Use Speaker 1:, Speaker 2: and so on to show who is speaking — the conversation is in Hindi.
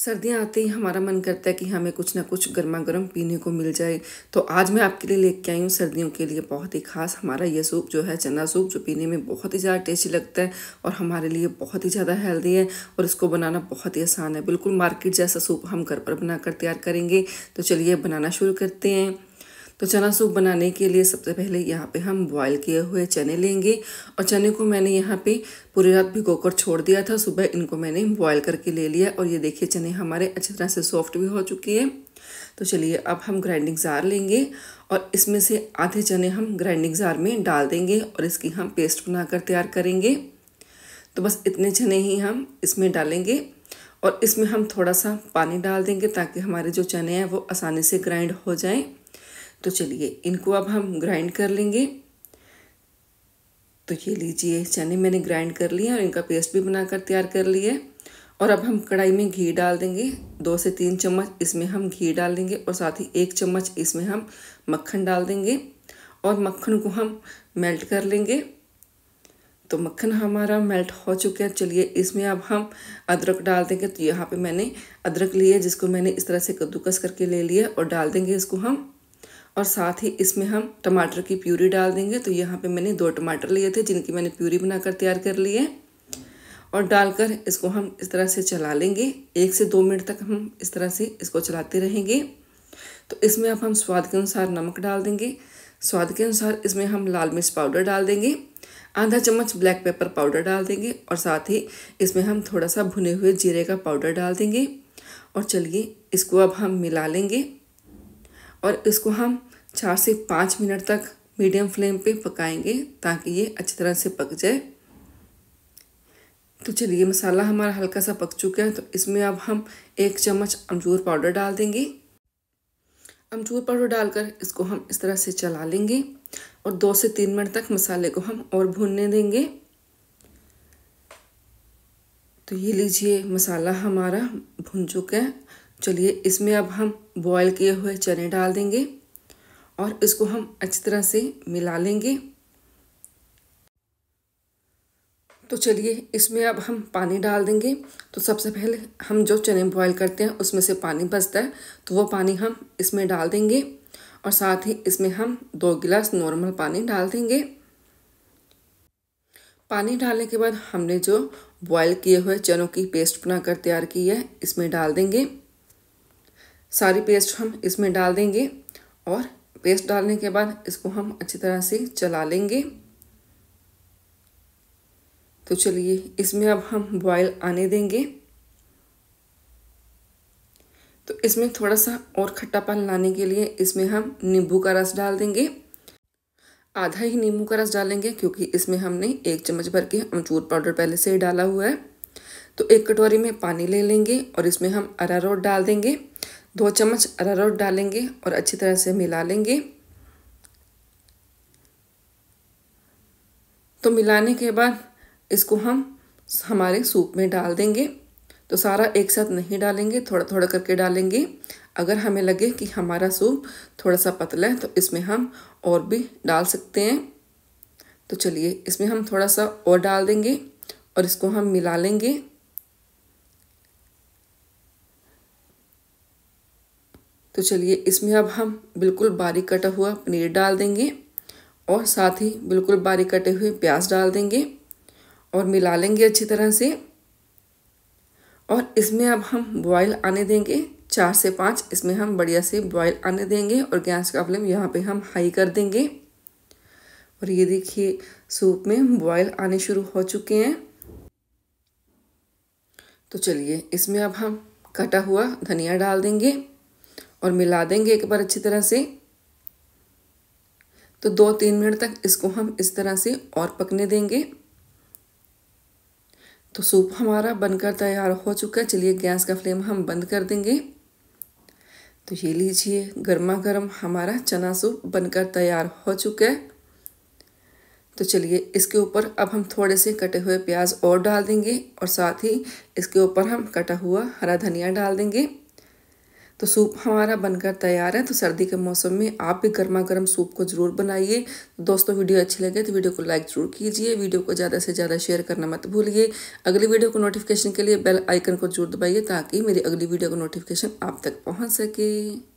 Speaker 1: सर्दियाँ आते ही हमारा मन करता है कि हमें कुछ ना कुछ गर्मा गर्म पीने को मिल जाए तो आज मैं आपके लिए लेके आई हूँ सर्दियों के लिए बहुत ही खास हमारा ये सूप जो है चना सूप जो पीने में बहुत ही ज़्यादा टेस्टी लगता है और हमारे लिए बहुत ही ज़्यादा हेल्दी है और इसको बनाना बहुत ही आसान है बिल्कुल मार्केट जैसा सूप हम घर पर बना कर तैयार करेंगे तो चलिए बनाना शुरू करते हैं तो चना सूप बनाने के लिए सबसे पहले यहाँ पे हम बॉईल किए हुए चने लेंगे और चने को मैंने यहाँ पे पूरी रात भिगो कर छोड़ दिया था सुबह इनको मैंने बॉईल करके ले लिया और ये देखिए चने हमारे अच्छी तरह से सॉफ्ट भी हो चुकी है तो चलिए अब हम ग्राइंडिंग जार लेंगे और इसमें से आधे चने हम ग्राइंडिंग जार में डाल देंगे और इसकी हम पेस्ट बनाकर तैयार करेंगे तो बस इतने चने ही हम इसमें डालेंगे और इसमें हम थोड़ा सा पानी डाल देंगे ताकि हमारे जो चने हैं वो आसानी से ग्राइंड हो जाएं तो चलिए इनको अब हम ग्राइंड कर लेंगे तो ये लीजिए चने मैंने ग्राइंड कर लिए और इनका पेस्ट भी बनाकर तैयार कर लिए और अब हम कढ़ाई में घी डाल देंगे दो से तीन चम्मच इसमें हम घी डाल देंगे और साथ ही एक चम्मच इसमें हम मक्खन डाल देंगे और मक्खन को हम मेल्ट कर लेंगे तो मक्खन हमारा मेल्ट हो चुका है चलिए इसमें अब हम अदरक डाल देंगे तो यहाँ पे मैंने अदरक लिए जिसको मैंने इस तरह से कद्दूकस करके ले लिया और डाल देंगे इसको हम और साथ ही इसमें हम टमाटर की प्यूरी डाल देंगे तो यहाँ पे मैंने दो टमाटर लिए थे जिनकी मैंने प्यूरी बनाकर तैयार कर ली है और डालकर इसको हम इस तरह से चला लेंगे एक से दो मिनट तक हम इस तरह से इसको चलाते रहेंगे तो इसमें अब हम स्वाद के अनुसार नमक डाल देंगे स्वाद के अनुसार इसमें हम लाल मिर्च पाउडर डाल देंगे आधा चम्मच ब्लैक पेपर पाउडर डाल देंगे और साथ ही इसमें हम थोड़ा सा भुने हुए जीरे का पाउडर डाल देंगे और चलिए इसको अब हम मिला लेंगे और इसको हम चार से पाँच मिनट तक मीडियम फ्लेम पे पकाएंगे ताकि ये अच्छी तरह से पक जाए तो चलिए मसाला हमारा हल्का सा पक चुका है तो इसमें अब हम एक चम्मच अमचूर पाउडर डाल देंगे अमचूर पाउडर डालकर इसको हम इस तरह से चला लेंगे और दो से तीन मिनट तक मसाले को हम और भूनने देंगे तो ये लीजिए मसाला हमारा भुन चुका है चलिए इसमें अब हम बॉयल किए हुए चने डाल देंगे और इसको हम अच्छी तरह से मिला लेंगे तो चलिए इसमें अब हम पानी डाल देंगे तो सबसे पहले हम जो चने बॉईल करते हैं उसमें से पानी बचता है तो वो पानी हम इसमें डाल देंगे और साथ ही इसमें हम दो गिलास नॉर्मल पानी डाल देंगे पानी डालने के बाद हमने जो बॉईल किए हुए चनों की पेस्ट बनाकर तैयार की है इसमें डाल देंगे सारी पेस्ट हम इसमें डाल देंगे और पेस्ट डालने के बाद इसको हम अच्छी तरह से चला लेंगे तो चलिए इसमें अब हम बॉयल आने देंगे तो इसमें थोड़ा सा और खट्टापन लाने के लिए इसमें हम नींबू का रस डाल देंगे आधा ही नींबू का रस डालेंगे क्योंकि इसमें हमने एक चम्मच भर के अमचूर पाउडर पहले से ही डाला हुआ है तो एक कटोरी में पानी ले लेंगे और इसमें हम अरारोट डाल देंगे दो चम्मच अरारोट डालेंगे और अच्छी तरह से मिला लेंगे तो मिलाने के बाद इसको हम हमारे सूप में डाल देंगे तो सारा एक साथ नहीं डालेंगे थोड़ा थोड़ा करके डालेंगे अगर हमें लगे कि हमारा सूप थोड़ा सा पतला है तो इसमें हम और भी डाल सकते हैं तो चलिए इसमें हम थोड़ा सा और डाल देंगे और इसको हम मिला लेंगे तो चलिए इसमें अब हम बिल्कुल बारीक कटा हुआ पनीर डाल देंगे और साथ ही बिल्कुल बारीक कटे हुए प्याज डाल देंगे और मिला लेंगे अच्छी तरह से और इसमें अब हम बॉयल आने देंगे चार से पाँच इसमें हम बढ़िया से बॉयल आने देंगे और गैस का फ्लेम यहाँ पे हम हाई कर देंगे और ये देखिए सूप में बॉयल आने शुरू हो चुके हैं तो चलिए इसमें अब हम कटा हुआ धनिया डाल देंगे और मिला देंगे एक बार अच्छी तरह से तो दो तीन मिनट तक इसको हम इस तरह से और पकने देंगे तो सूप हमारा बनकर तैयार हो चुका है चलिए गैस का फ्लेम हम बंद कर देंगे तो ये लीजिए गर्मा गर्म हमारा चना सूप बनकर तैयार हो चुका है तो चलिए इसके ऊपर अब हम थोड़े से कटे हुए प्याज और डाल देंगे और साथ ही इसके ऊपर हम कटा हुआ हरा धनिया डाल देंगे तो सूप हमारा बनकर तैयार है तो सर्दी के मौसम में आप भी गर्मा गर्म सूप को ज़रूर बनाइए दोस्तों वीडियो अच्छी लगे तो वीडियो को लाइक ज़रूर कीजिए वीडियो को ज़्यादा से ज़्यादा शेयर करना मत भूलिए अगली वीडियो को नोटिफिकेशन के लिए बेल आइकन को जरूर दबाइए ताकि मेरी अगली वीडियो का नोटिफिकेशन आप तक पहुँच सके